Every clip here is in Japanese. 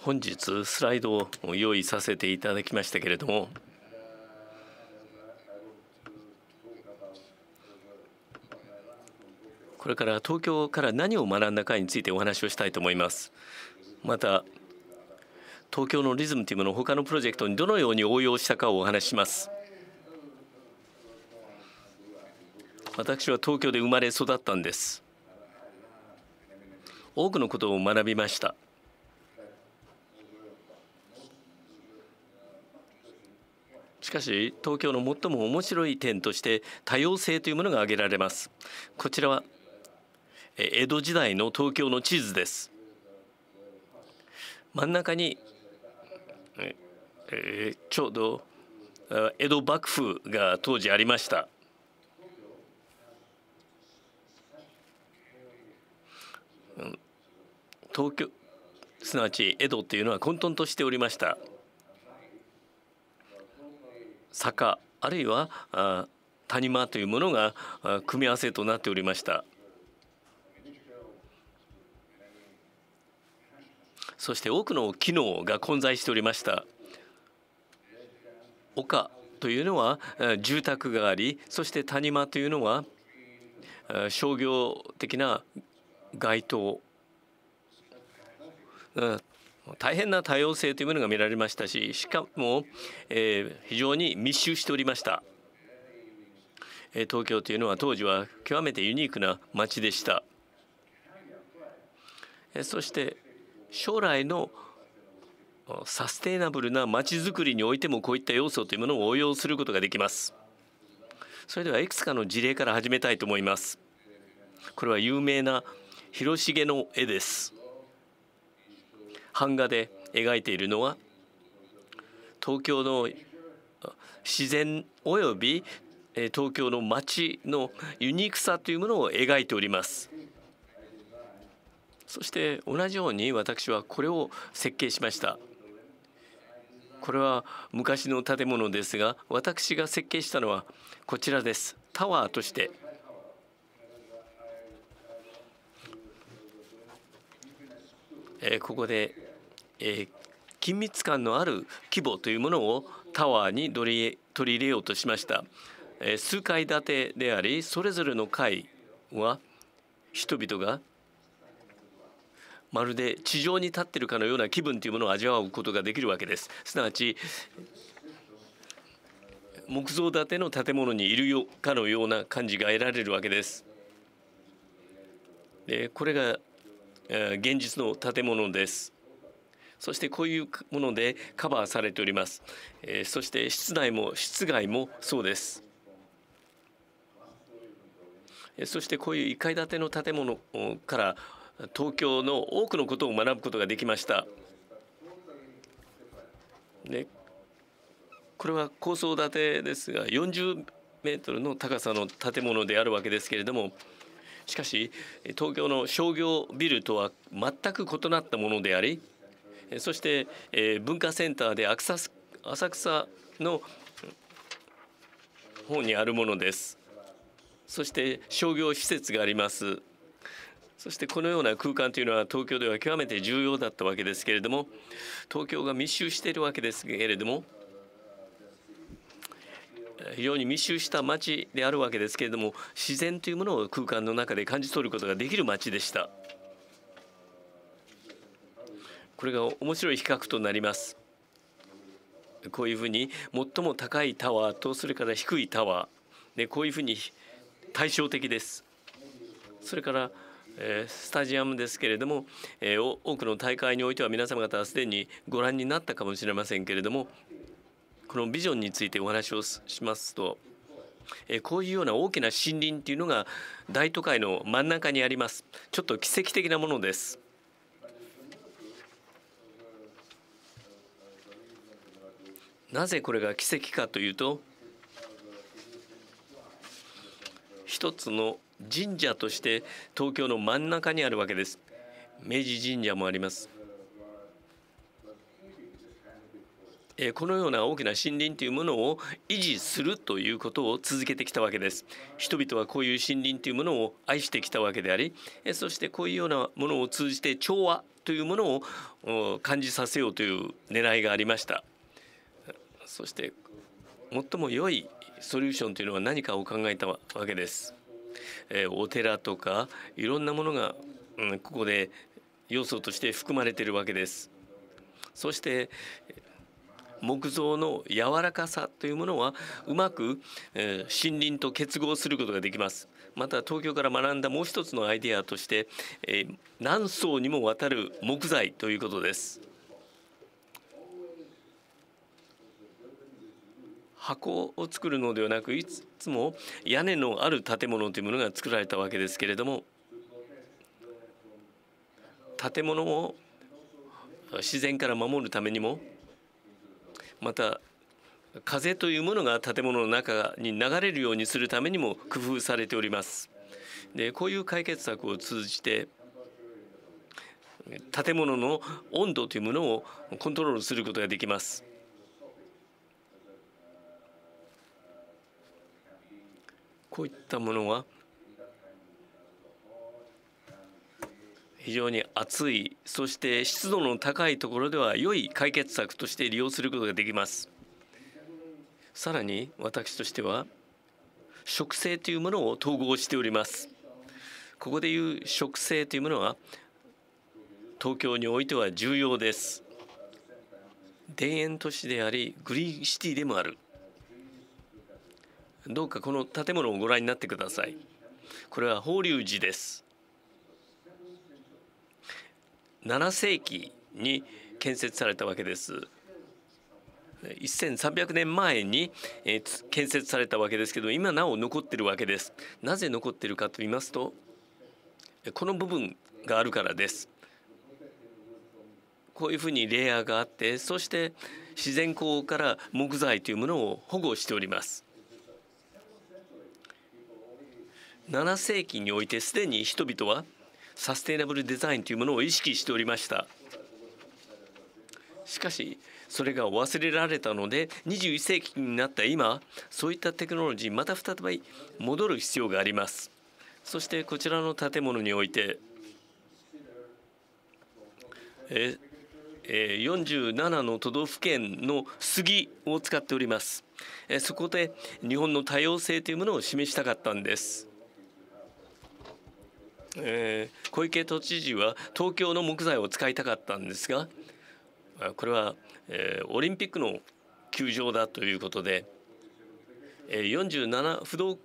本日スライドを用意させていただきましたけれどもこれから東京から何を学んだかについてお話をしたいと思います。また東京のリズムティムの他のプロジェクトにどのように応用したかをお話します。私は東京で生まれ育ったんです。多くのことを学びましたしかし東京の最も面白い点として多様性というものが挙げられますこちらは江戸時代の東京の地図です真ん中にちょうど江戸幕府が当時ありました東京すなわち江戸というのは混沌としておりました坂あるいは谷間というものが組み合わせとなっておりましたそして多くの機能が混在しておりました丘というのは住宅がありそして谷間というのは商業的な街灯大変な多様性というものが見られましたししかも、えー、非常に密集しておりました、えー、東京というのは当時は極めてユニークな街でした、えー、そして将来のサステイナブルな街づくりにおいてもこういった要素というものを応用することができますそれではいくつかの事例から始めたいと思いますこれは有名な広重の絵です版画で描いているのは東京の自然および東京の街のユニークさというものを描いておりますそして同じように私はこれを設計しましたこれは昔の建物ですが私が設計したのはこちらですタワーとしてえここでえー、緊密感のある規模というものをタワーに取り取り入れようとしました、えー、数階建てでありそれぞれの階は人々がまるで地上に立っているかのような気分というものを味わうことができるわけですすなわち木造建ての建物にいるよかのような感じが得られるわけですでこれが現実の建物ですそしてこういうものでカバーされております、えー、そして室内も室外もそうですそしてこういう1階建ての建物から東京の多くのことを学ぶことができました。ね、これは高層建てですが40メートルの高さの建物であるわけですけれどもしかし東京の商業ビルとは全く異なったものでありそして文化センターで浅草の方にあるものですそして商業施設がありますそしてこのような空間というのは東京では極めて重要だったわけですけれども東京が密集しているわけですけれども非常に密集した街であるわけですけれども自然というものを空間の中で感じ取ることができる街でした。これが面白い比較となりますこういうふうに最も高いタワーとそれから低いタワー、ね、こういうふうに対照的ですそれからスタジアムですけれども多くの大会においては皆様方はすでにご覧になったかもしれませんけれどもこのビジョンについてお話をしますとこういうような大きな森林っていうのが大都会の真ん中にありますちょっと奇跡的なものです。なぜこれが奇跡かというと一つの神社として東京の真ん中にあるわけです明治神社もありますこのような大きな森林というものを維持するということを続けてきたわけです人々はこういう森林というものを愛してきたわけでありそしてこういうようなものを通じて調和というものを感じさせようという狙いがありましたそして最も良いソリューションというのは何かを考えたわけです。えお寺とかいろんなものが、うん、ここで要素として含まれているわけです。そして木造の柔らかさというものはうまく、え森林と結合することができます。また東京から学んだもう一つのアイデアとして、え何層にもわたる木材ということです。箱を作るのではなくいつも屋根のある建物というものが作られたわけですけれども建物を自然から守るためにもまた風というものが建物の中に流れるようにするためにも工夫されております。でこういう解決策を通じて建物の温度というものをコントロールすることができます。こういったものが非常に暑いそして湿度の高いところでは良い解決策として利用することができますさらに私としては植生というものを統合しておりますここでいう植生というものは東京においては重要です田園都市でありグリーンシティでもあるどうかこの建物をご覧になってくださいこれは法隆寺です7世紀に建設されたわけです1300年前に建設されたわけですけど今なお残ってるわけですなぜ残ってるかと言いますとこの部分があるからですこういうふうにレイヤーがあってそして自然光から木材というものを保護しております7世紀においてすでに人々はサステイナブルデザインというものを意識しておりましたしかしそれが忘れられたので21世紀になった今そういったテクノロジーまた再び戻る必要がありますそしてこちらの建物においてえ47の都道府県の杉を使っておりますそこで日本の多様性というものを示したかったんですえー、小池都知事は東京の木材を使いたかったんですがこれは、えー、オリンピックの球場だということで、えー、47不動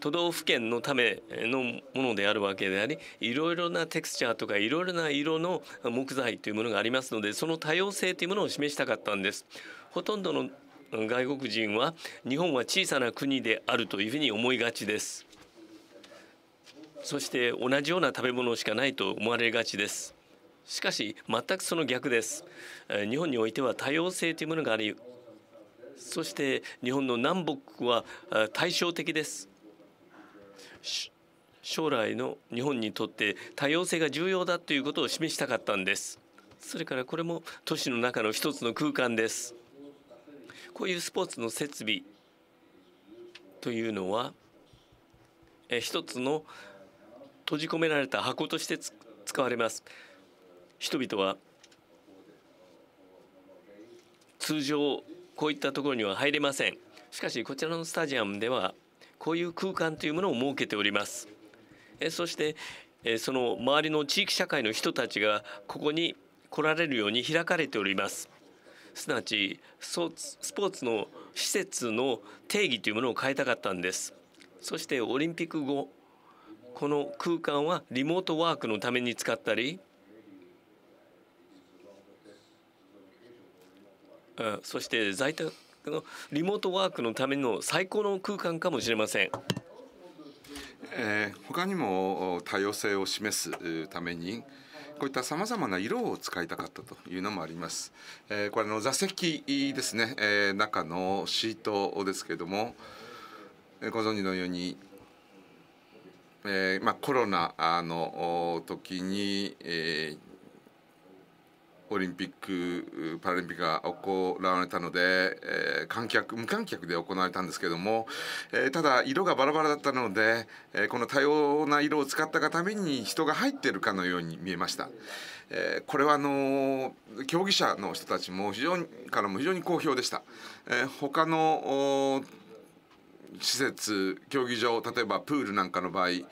都道府県のためのものであるわけでありいろいろなテクスチャーとかいろいろな色の木材というものがありますのでその多様性というものを示したかったんです。ほとんどの外国人は日本は小さな国であるというふうに思いがちです。そして同じような食べ物しかないと思われがちですしかし全くその逆です日本においては多様性というものがありそして日本の南北は対照的です将来の日本にとって多様性が重要だということを示したかったんですそれからこれも都市の中の一つの空間ですこういうスポーツの設備というのは一つの閉じ込められた箱として使われます人々は通常こういったところには入れませんしかしこちらのスタジアムではこういう空間というものを設けておりますそしてその周りの地域社会の人たちがここに来られるように開かれておりますすなわちスポーツの施設の定義というものを変えたかったんですそしてオリンピック後この空間はリモートワークのために使ったりそして在宅のリモートワークのための最高の空間かもしれません。えー、他にも多様性を示すためにこういったさまざまな色を使いたかったというのもあります。えー、これの座席ですね、えー、中のシートですけれども、えご存知のようにえーまあ、コロナの時に、えー、オリンピック・パラリンピックが行われたので、えー、観客無観客で行われたんですけども、えー、ただ色がバラバラだったので、えー、この多様な色を使ったがために人が入っているかのように見えました。えこれはあの競技者の人たちも非常にからも非常に好評でした。えー、他の施設競技場例えばプールなんかの場合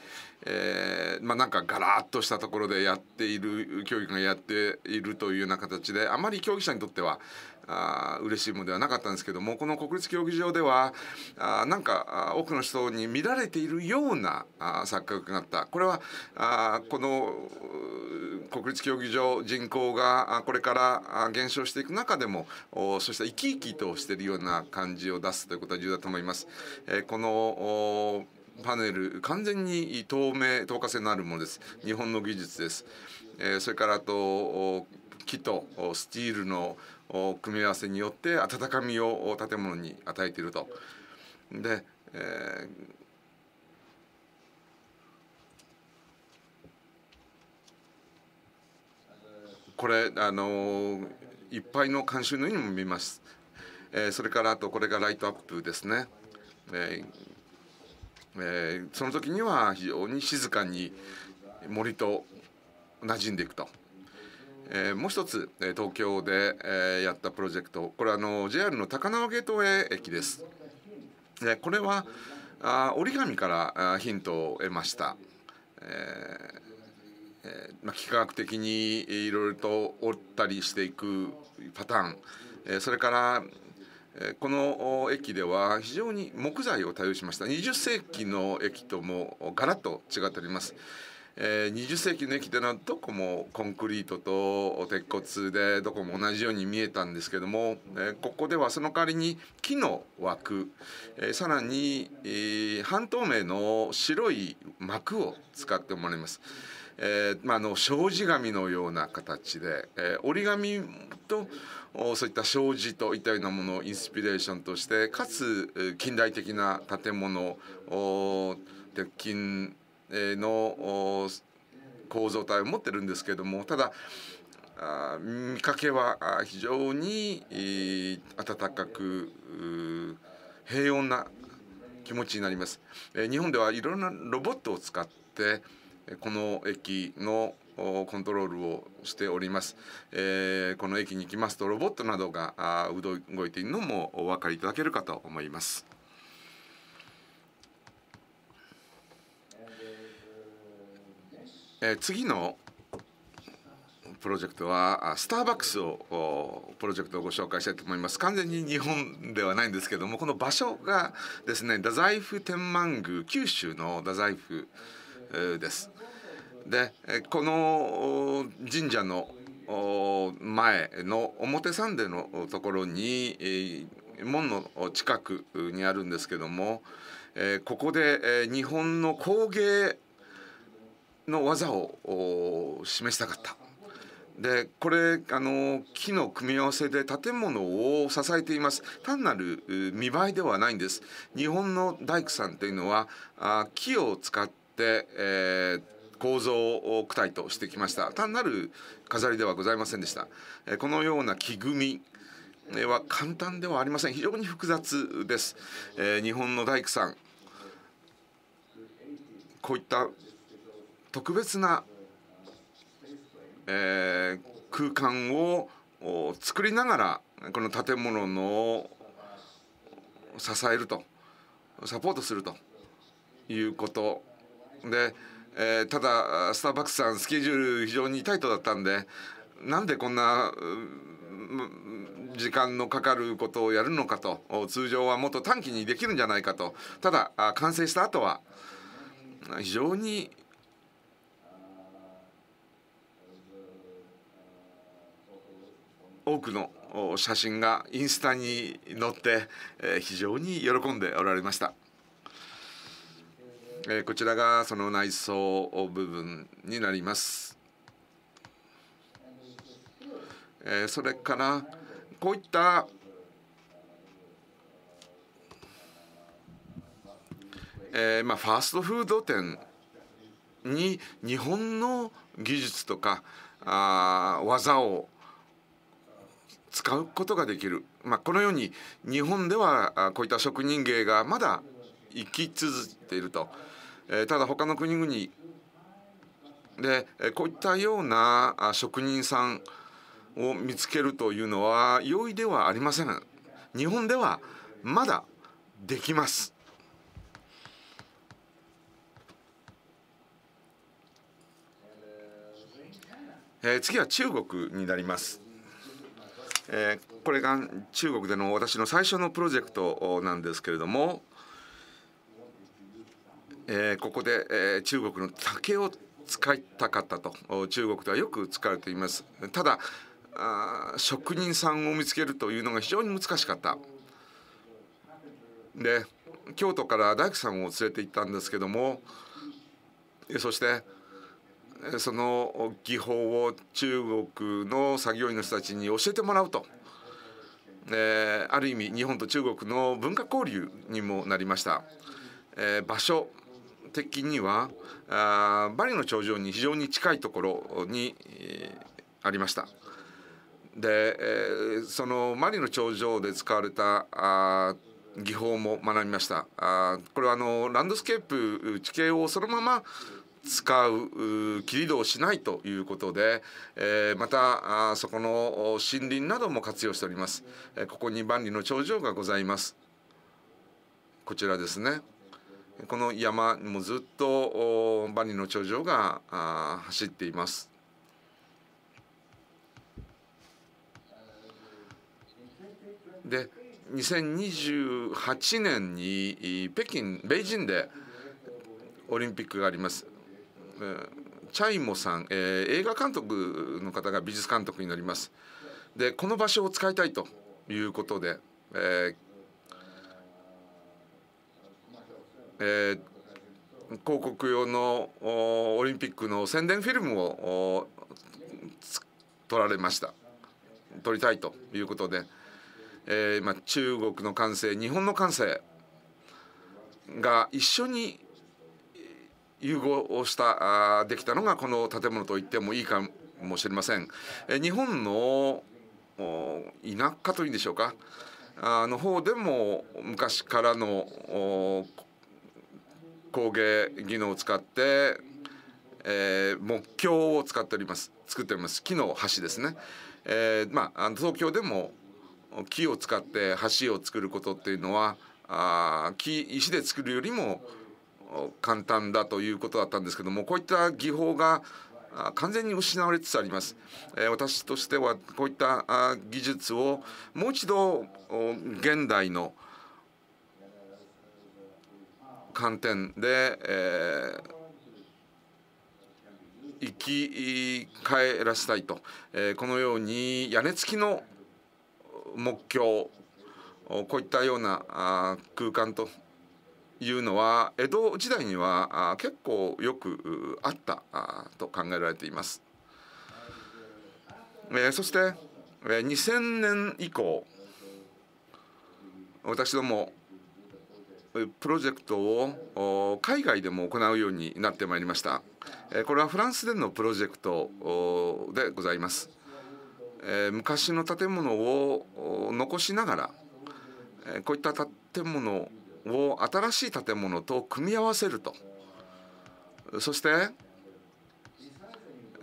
えー、まあ、なんかガラッとしたところでやっている競技がやっているというような形であまり競技者にとってはあ嬉しいものではなかったんですけどもこの国立競技場ではあなんか多くの人に見られているようなあ錯覚があったこれはあこの国立競技場人口がこれから減少していく中でもそして生き生きとしているような感じを出すということは重要だと思います。えー、このパネル完全に透明透過性のあるものです日本の技術です、えー、それからと木とスチールの組み合わせによって温かみを建物に与えているとで、えーこれあのいっぱいの監修のようにも見ます、えー、それからあとこれがライトアップですね、えーえー、その時には非常に静かに森と馴染んでいくと。えー、もう一つ、えー、東京で、えー、やったプロジェクトこれはあの JR の高輪ゲートウェイ駅です。でこれはあ折り紙からあヒントを得ました。えーえーまあ、幾何学的にいろいろと折ったりしていくパターン、えー、それからこの駅では非常に木材を多用しました20世紀の駅ともガラッと違っております20世紀の駅でなどこもコンクリートと鉄骨でどこも同じように見えたんですけどもここではその代わりに木の枠さらに半透明の白い膜を使ってもらいます。えーまあ、あの障子紙のような形で、えー、折り紙とそういった障子といったようなものをインスピレーションとしてかつ近代的な建物鉄筋の構造体を持ってるんですけれどもただ見かけは非常に温かく平穏な気持ちになります。日本ではいろんなロボットを使ってこの駅のコントロールをしております、えー、この駅に行きますとロボットなどが動いているのもお分かりいただけるかと思いますえー、次のプロジェクトはスターバックスをプロジェクトをご紹介したいと思います完全に日本ではないんですけどもこの場所がですね太宰府天満宮九州の太宰府ですでこの神社の前の表参道のところに門の近くにあるんですけどもここで日本の工芸の技を示したかった。でこれあの木の組み合わせで建物を支えています単なる見栄えではないんです日本の大工さんというのはあ木を使って、えー構造を躯体としてきました単なる飾りではございませんでしたこのような木組みは簡単ではありません非常に複雑です、え日本の大工さんこういった特別な、え空間を作りながらこの建物の支えるとサポートするということで、えー、ただスターバックスさんスケジュール非常にタイトだったんでなんでこんな時間のかかることをやるのかと通常はもっと短期にできるんじゃないかとただ完成した後は非常に多くの写真がインスタに載って非常に喜んでおられました。えー、こちらがその内装部分になります。えー、それからこういったえー、まあ、ファーストフード店に日本の技術とかあ技を使うことができる、まあ、このように日本ではこういった職人芸がまだ生き続いているとえただ他の国々でこういったような職人さんを見つけるというのは容易ではありません日本ではまだできますえー、次は中国になります、えー、これが中国での私の最初のプロジェクトなんですけれどもえー、ここで、えー、中国の竹を使いたかったと中国ではよく使われていますただあ職人さんを見つけるというのが非常に難しかったで京都から大工さんを連れて行ったんですけどもそしてその技法を中国の作業員の人たちに教えてもらうと、えー、ある意味日本と中国の文化交流にもなりました、えー、場所的にはあバリの頂上に非常に近いところに、えー、ありました。で、えー、そのマリの頂上で使われたあ技法も学びましたあこれはあのランドスケープ地形をそのまま使う切り戸をしないということで、えー、またあそこの森林なども活用しております、えー、ここに万里の頂上がございますこちらですねこの山にもずっと万里の長城があ走っています。で2028年に北京ベイジンでオリンピックがあります。チャイモさん、えー、映画監督の方が美術監督になります。でこの場所を使いたいということで、えー、えー、広告用のオリンピックの宣伝フィルムを撮られました撮りたいということで、えー、ま中国の感性日本の感性が一緒に融合をしたあできたのがこの建物と言ってもいいかもしれません。えー、日本の田舎というんでしょうかあの方でも昔からの工芸技能を使って、えー、木橋を使っております作っております木の橋ですね、えー、まあ東京でも木を使って橋を作ることっていうのはあ木石で作るよりも簡単だということだったんですけどもこういった技法が完全に失われつつあります、えー、私としてはこういった技術をもう一度現代の、うん観点で、えー、生き返らせたいと、えー、このように屋根付きの目標こういったような空間というのは江戸時代には結構よくあったと考えられています。えー、そして2000年以降私どもプロジェクトを海外でも行うようになってまいりましたこれはフランスでのプロジェクトでございます昔の建物を残しながらこういった建物を新しい建物と組み合わせるとそして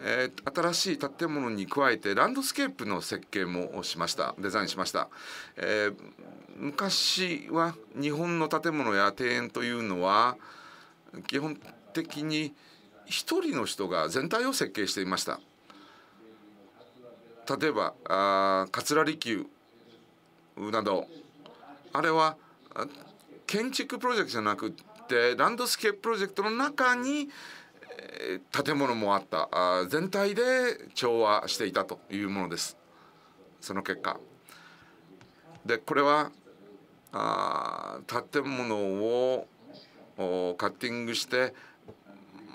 え新しい建物に加えてランドスケープの設計もしましたデザインしました、え昔は日本の建物や庭園というのは基本的に一人の人が全体を設計していました例えばあ桂離宮などあれは建築プロジェクトじゃなくてランドスケーププロジェクトの中に建物もあったあ全体で調和していたというものですその結果でこれはあ建物をカッティングして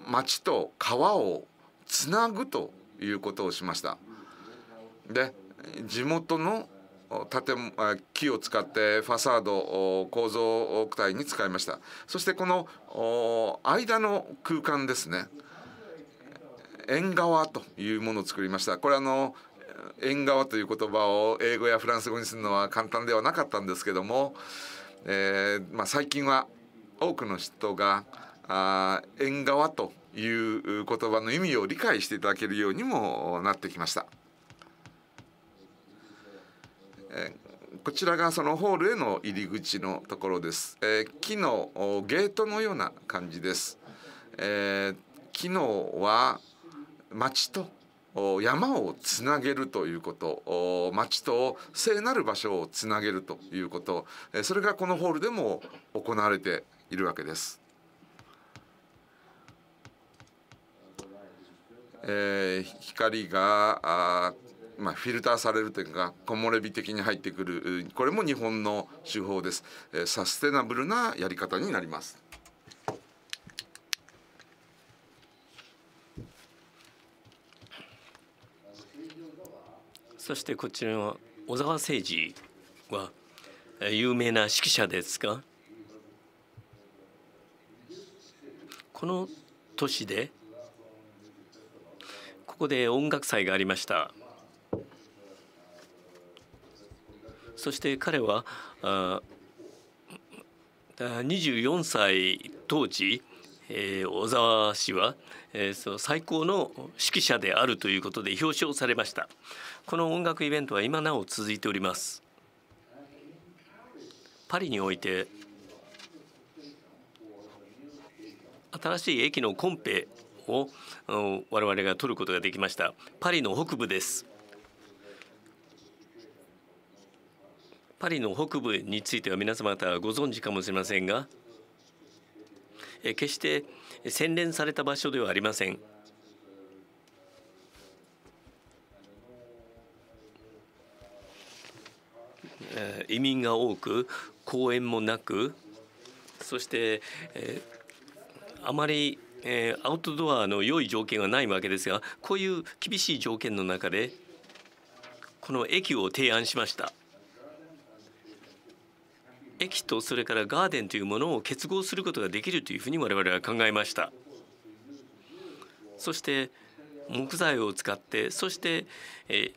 町と川をつなぐということをしました。で地元の建木を使ってファサード構造体に使いましたそしてこの間の空間ですね縁側というものを作りましたこれあの縁側という言葉を英語やフランス語にするのは簡単ではなかったんですけども、えー、まあ、最近は多くの人があ縁側という言葉の意味を理解していただけるようにもなってきました。えー、こちらがそのホールへの入り口のところです。えー、木のゲートのような感じです。え木のは町と山をつなげるということ町と聖なる場所をつなげるということそれがこのホールでも行われているわけです。えー、光がまあ、フィルターされるというか木漏れ日的に入ってくるこれも日本の手法です、えー、サステナブルなやり方になります。そしてこちらは小沢誠二は有名な指揮者ですがこの年でここで音楽祭がありましたそして彼はあ24歳当時えー、小沢氏は、えー、その最高の指揮者であるということで表彰されましたこの音楽イベントは今なお続いておりますパリにおいて新しい駅のコンペを我々が取ることができましたパリの北部ですパリの北部については皆様方ご存知かもしれませんが決して洗練された場所ではありません。移民が多く公園もなくそして、えー、あまり、えー、アウトドアの良い条件がないわけですがこういう厳しい条件の中でこの駅を提案しました。駅とそれからガーデンというものを結合することができるというふうに我々は考えましたそして木材を使ってそして、え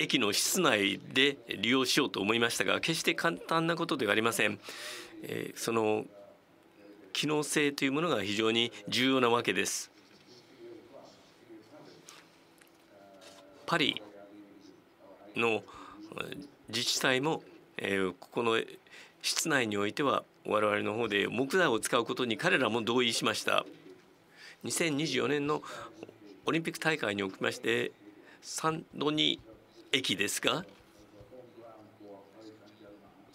駅の室内で利用しようと思いましたが決して簡単なことではありません、えその機能性というものが非常に重要なわけですパリの自治体も、ここの室内においては我々の方で木材を使うことに彼らも同意しました2024年のオリンピック大会におきましてサンドニ駅ですか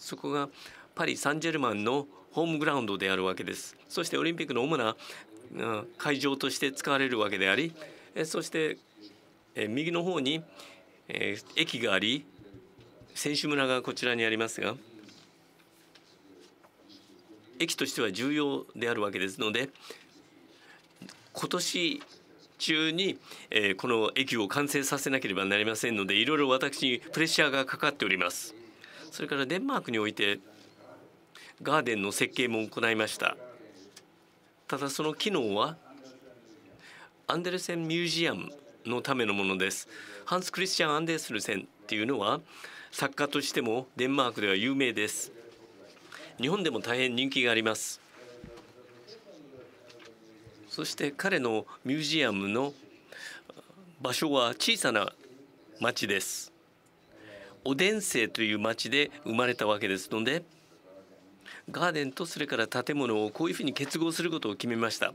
そこがパリ・サンジェルマンのホームグラウンドであるわけですそしてオリンピックの主な会場として使われるわけでありそして右の方に駅があり選手村がこちらにありますが。駅としては重要であるわけですので今年中に、えー、この駅を完成させなければなりませんのでいろいろ私にプレッシャーがかかっておりますそれからデンマークにおいてガーデンの設計も行いましたただその機能はアンデルセンミュージアムのためのものですハンス・クリスチャン・アンデルセンっていうのは作家としてもデンマークでは有名です日本でも大変人気がありますそして彼のミュージアムの場所は小さな町ですオデンセという町で生まれたわけですのでガーデンとそれから建物をこういうふうに結合することを決めました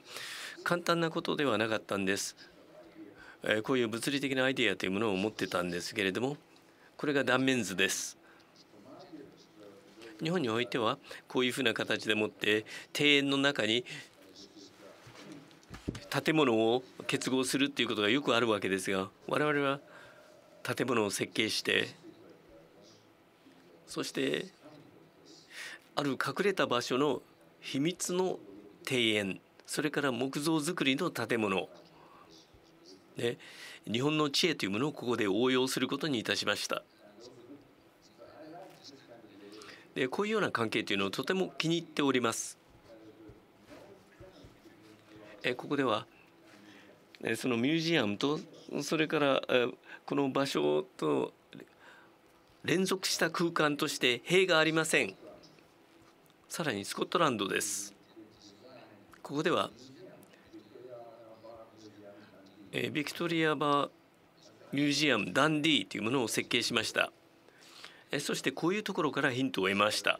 簡単なことではなかったんですこういう物理的なアイデアというものを持ってたんですけれどもこれが断面図です日本においてはこういうふうな形でもって庭園の中に建物を結合するっていうことがよくあるわけですが我々は建物を設計してそしてある隠れた場所の秘密の庭園それから木造造りの建物ね日本の知恵というものをここで応用することにいたしました。こういうような関係というのをとても気に入っております。ここではそのミュージアムとそれからこの場所と連続した空間として塀がありませんさらにスコットランドですここではビクトリア・バーミュージアムダンディーというものを設計しましたそしてこういうところからヒントを得ました。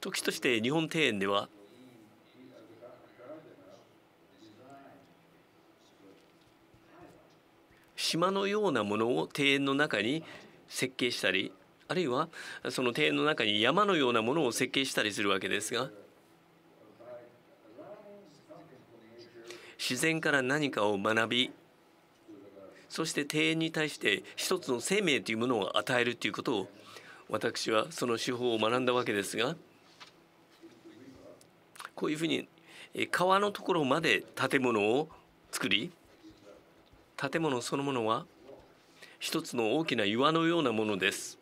時として日本庭園では島のようなものを庭園の中に設計したりあるいはその庭園の中に山のようなものを設計したりするわけですが自然から何かを学びそして庭園に対して一つの生命というものを与えるということを私はその手法を学んだわけですがこういうふうに川のところまで建物を作り建物そのものは一つの大きな岩のようなものです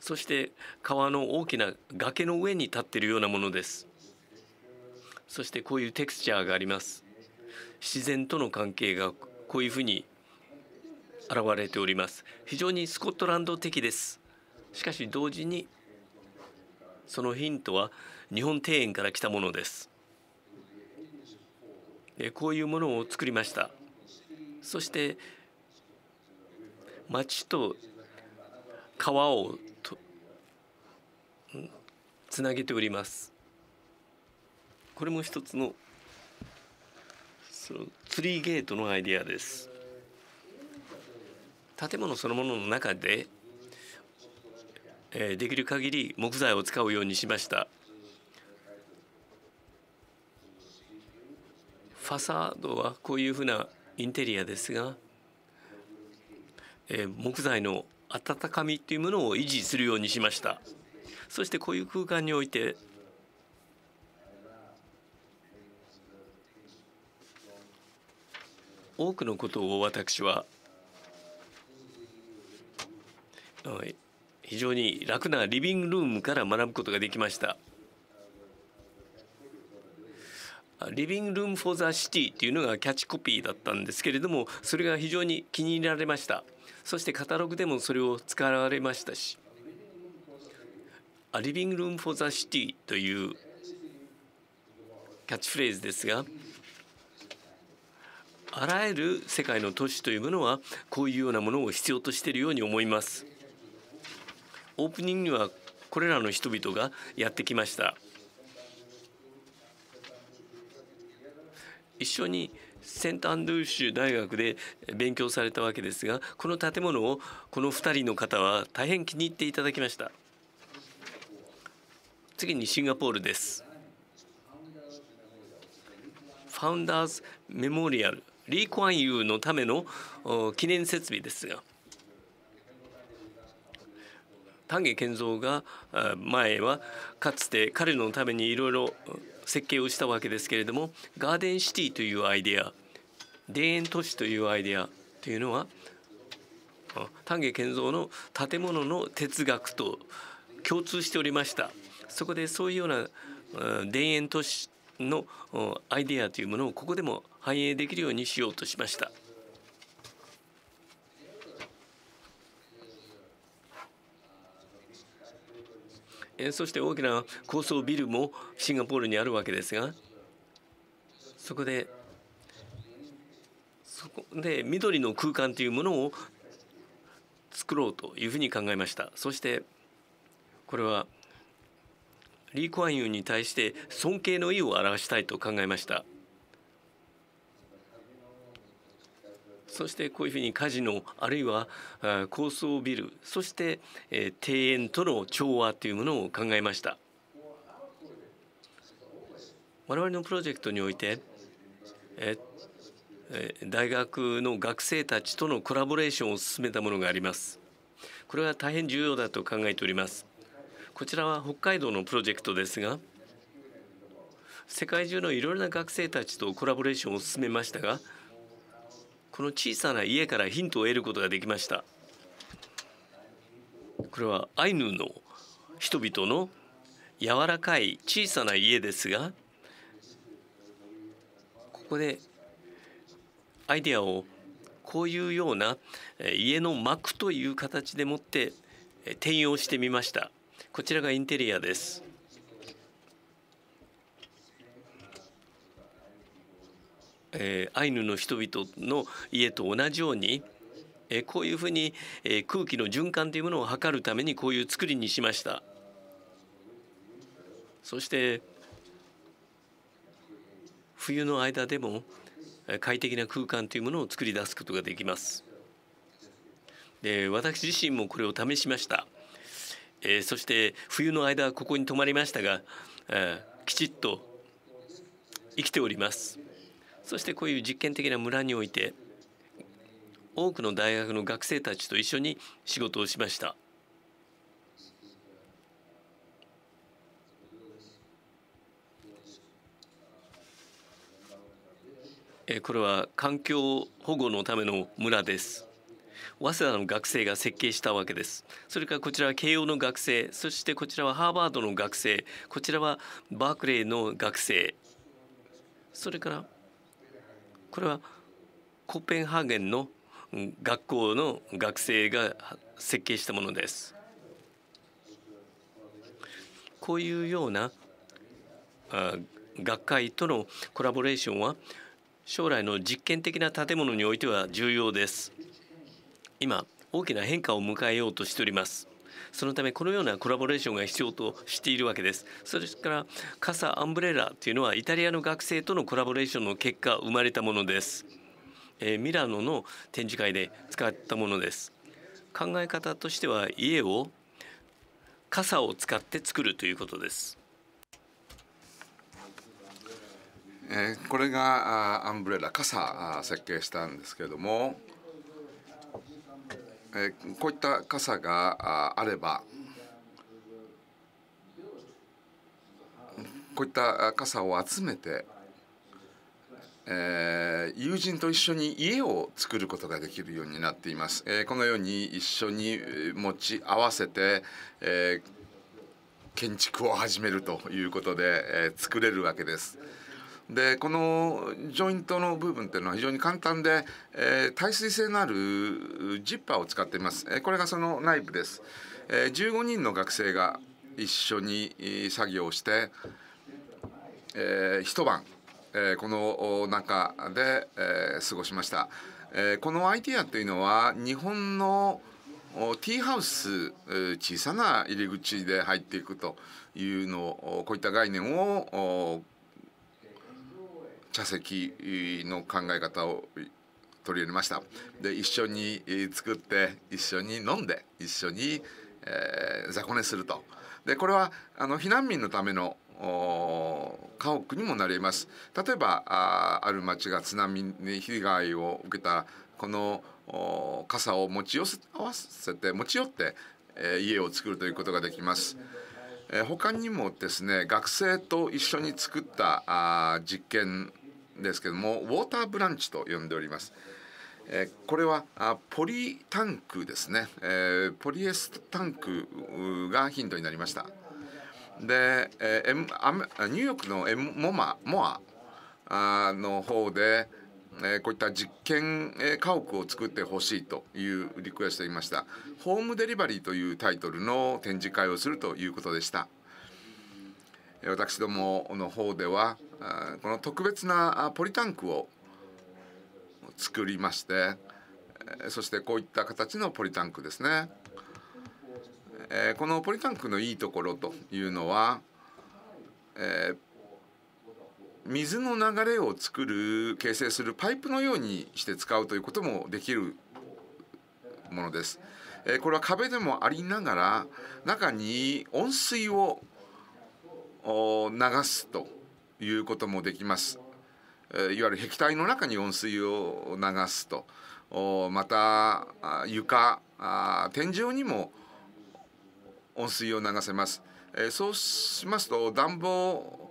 そして川の大きな崖の上に立っているようなものですそしてこういうテクスチャーがあります自然との関係がこういうふうに現れております非常にスコットランド的ですしかし同時にそのヒントは日本庭園から来たものですこういうものを作りましたそして町と川をつなげておりますこれも一つのそのツリーゲートのアイデアです建物そのものの中でできる限り木材を使うようにしましたファサードはこういうふうなインテリアですが木材の温かみというものを維持するようにしましたそしてこういう空間において多くのことを私は非常に楽なリビングルームから学ぶことができましたリビングルーム・フォー・ザ・シティというのがキャッチコピーだったんですけれどもそれが非常に気に入られましたそしてカタログでもそれを使われましたしリビングルーム・フォー・ザ・シティというキャッチフレーズですがあらゆる世界の都市というものはこういうようなものを必要としているように思います。オープニングにはこれらの人々がやってきました一緒にセントアンドゥーシュ大学で勉強されたわけですがこの建物をこの2人の方は大変気に入っていただきました次にシンガポールですファウンダーズメモリアルリー・クワンユーのための記念設備ですが丹下健三が前はかつて彼のためにいろいろ設計をしたわけですけれどもガーデンシティというアイデア田園都市というアイデアというのは丹下健三の建物の哲学と共通しておりましたそこでそういうような田園都市のアイデアというものをここでも反映できるようにしようとしました。そして大きな高層ビルもシンガポールにあるわけですがそこでそこで緑の空間というものを作ろうというふうに考えましたそしてこれはリー・クワンユーに対して尊敬の意を表したいと考えましたそしてこういうふうにカジノあるいは高層ビルそして庭園との調和というものを考えました我々のプロジェクトにおいて大学の学生たちとのコラボレーションを進めたものがありますこれは大変重要だと考えておりますこちらは北海道のプロジェクトですが世界中のいろいろな学生たちとコラボレーションを進めましたがこの小さな家からヒントを得ることができましたこれはアイヌの人々の柔らかい小さな家ですがここでアイデアをこういうような家の幕という形でもって転用してみましたこちらがインテリアですえー、アイヌの人々の家と同じように、えー、こういうふうに、えー、空気の循環というものを図るためにこういう作りにしましたそして冬の間でも快適な空間というものを作り出すことができますで私自身もこれを試しました、えー、そして冬の間ここに泊まりましたが、えー、きちっと生きておりますそしてこういう実験的な村において多くの大学の学生たちと一緒に仕事をしました。これは環境保護のための村です。早稲田の学生が設計したわけです。それからこちらは慶応の学生、そしてこちらはハーバードの学生、こちらはバークレーの学生、それからこれはコペンハーゲンの学校の学生が設計したものです。こういうような学会とのコラボレーションは将来の実験的な建物においては重要です。今大きな変化を迎えようとしております。そのためこのようなコラボレーションが必要としているわけですそれから傘アンブレラというのはイタリアの学生とのコラボレーションの結果生まれたものです、えー、ミラノの展示会で使ったものです考え方としては家を傘を使って作るということですこれがアンブレラ傘設計したんですけれどもえこういった傘があればこういった傘を集めて、えー、友人と一緒に家を作ることができるようになっています、えー、このように一緒に持ち合わせて、えー、建築を始めるということで、え作れるわけです。でこのジョイントの部分っていうのは非常に簡単で、えー、耐水性のあるジッパーを使っています、えこれがその内部です、え15人の学生が一緒に作業をして、えー、一晩、えー、この中で、えー、過ごしました、えー、このアイディアというのは日本のティーハウス小さな入り口で入っていくというのをこういった概念を茶席の考え方を取り入れましたで一緒に作って一緒に飲んで一緒に、えー、雑魚寝するとでこれはあの避難民のための家屋にもなります例えばあある町が津波に被害を受けたこの傘を持ち寄せ合わせて持ち寄って、えー、家を作るということができます。えー、他にもですね学生と一緒に作ったあ実験ですけどもウォーターブランチと呼んでおります。えこれはあポリタンクですね、えポリエスタンクがヒントになりましたで、えニューヨークの、M、モマモアの方で、えこういった実験、え家屋を作ってほしいというリクエストをいましたホームデリバリーというタイトルの展示会をするということでした。私どもの方ではこの特別なポリタンクを作りましてそしてこういった形のポリタンクですねこのポリタンクのいいところというのは水の流れを作る形成するパイプのようにして使うということもできるものです。これは壁でもありながら中に温水を流すということもできます。いわゆる壁体の中に温水を流すとまた床天井にも温水を流せます。そうしますと暖房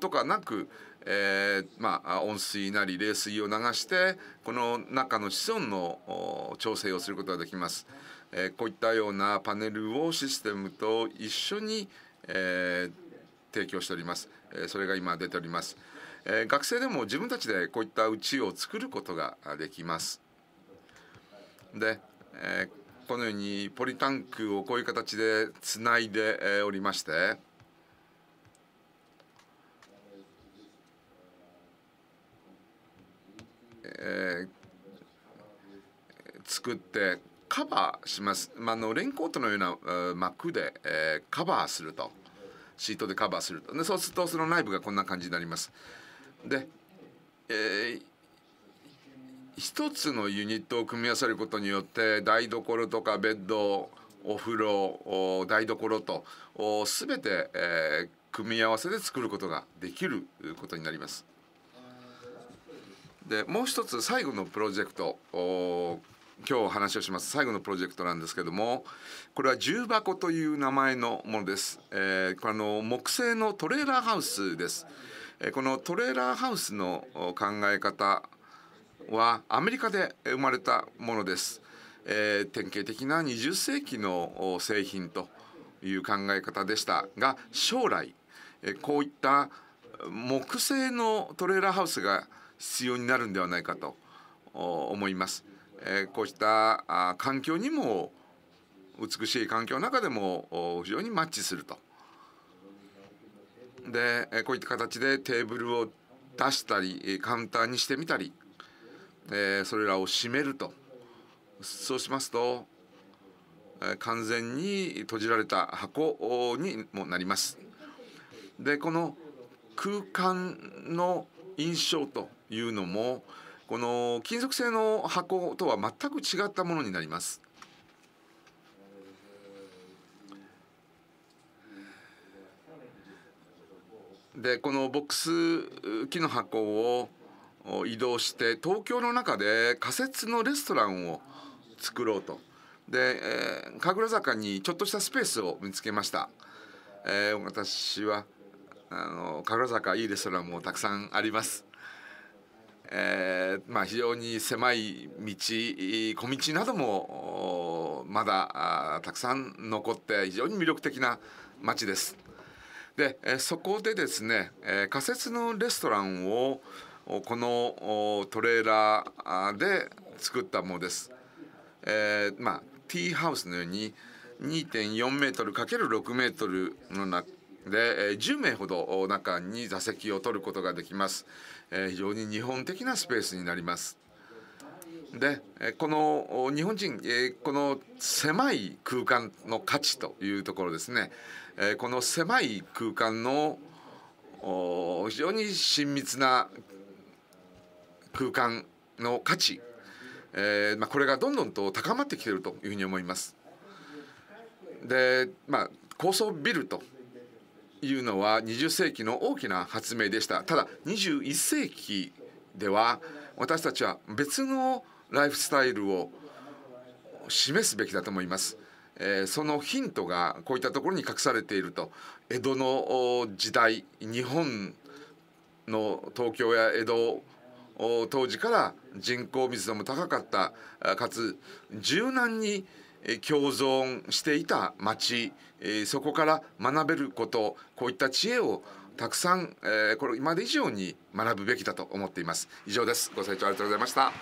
とかなく、えー、まあ、温水なり冷水を流してこの中の子孫の調整をすることができます、えこういったようなパネルをシステムと一緒に、えー提供しております、えー、それが今出ております、えー、学生でも自分たちでこういった宇宙を作ることができますで、えー、このようにポリタンクをこういう形でつないでえおりましてえー、作ってカバーします、まあ、のレインコートのような膜で、えー、カバーすると。シートでカバーするとでそうするとその内部がこんな感じになりますで、えー、一つのユニットを組み合わせることによって台所とかベッドお風呂台所とお全て、えー、組み合わせで作ることができることになります。でもう一つ最後のプロジェクト今日話をします最後のプロジェクトなんですけどもこれは重箱という名前のものです、えー、この木製のトレーラーハウスです、えー、このトレーラーハウスの考え方はアメリカで生まれたものです、えー、典型的な20世紀の製品という考え方でしたが将来、えー、こういった木製のトレーラーハウスが必要になるんではないかと思いますえこうした環境にも美しい環境の中でも非常にマッチすると。でこういった形でテーブルを出したりカウンターにしてみたり、えそれらを閉めるとそうしますと完全に閉じられた箱にもなります。でこの空間の印象というのもこの金属製の箱とは全く違ったものになります。でこのボックス機の箱を移動して東京の中で仮設のレストランを作ろうとで、えー、神楽坂にちょっとしたスペースを見つけました、えー、私はあの神楽坂いいレストランもたくさんありますえーまあ、非常に狭い道小道などもまだたくさん残って非常に魅力的な街です。でそこでですね仮設のレストランをこのトレーラーで作ったものです。えーまあ、ティーハウスのように2.4メートルかける6メートルの中でえ10名ほど中に座席を取ることができます、え非常に日本的なスペースになりますでこの日本人えこの狭い空間の価値というところですねえこの狭い空間の非常に親密な空間の価値えまあ、これがどんどんと高まってきているというふうに思います。でまあ、高層ビルというのは20世紀の大きな発明でしたただ21世紀では私たちは別のライフスタイルを示すべきだと思います。えー、そのヒントがこういったところに隠されていると江戸の時代日本の東京や江戸当時から人口密度も高かったかつ柔軟に共存していた町そこから学べることこういった知恵をたくさんこれ今まで以上に学ぶべきだと思っています以上ですご清聴ありがとうございました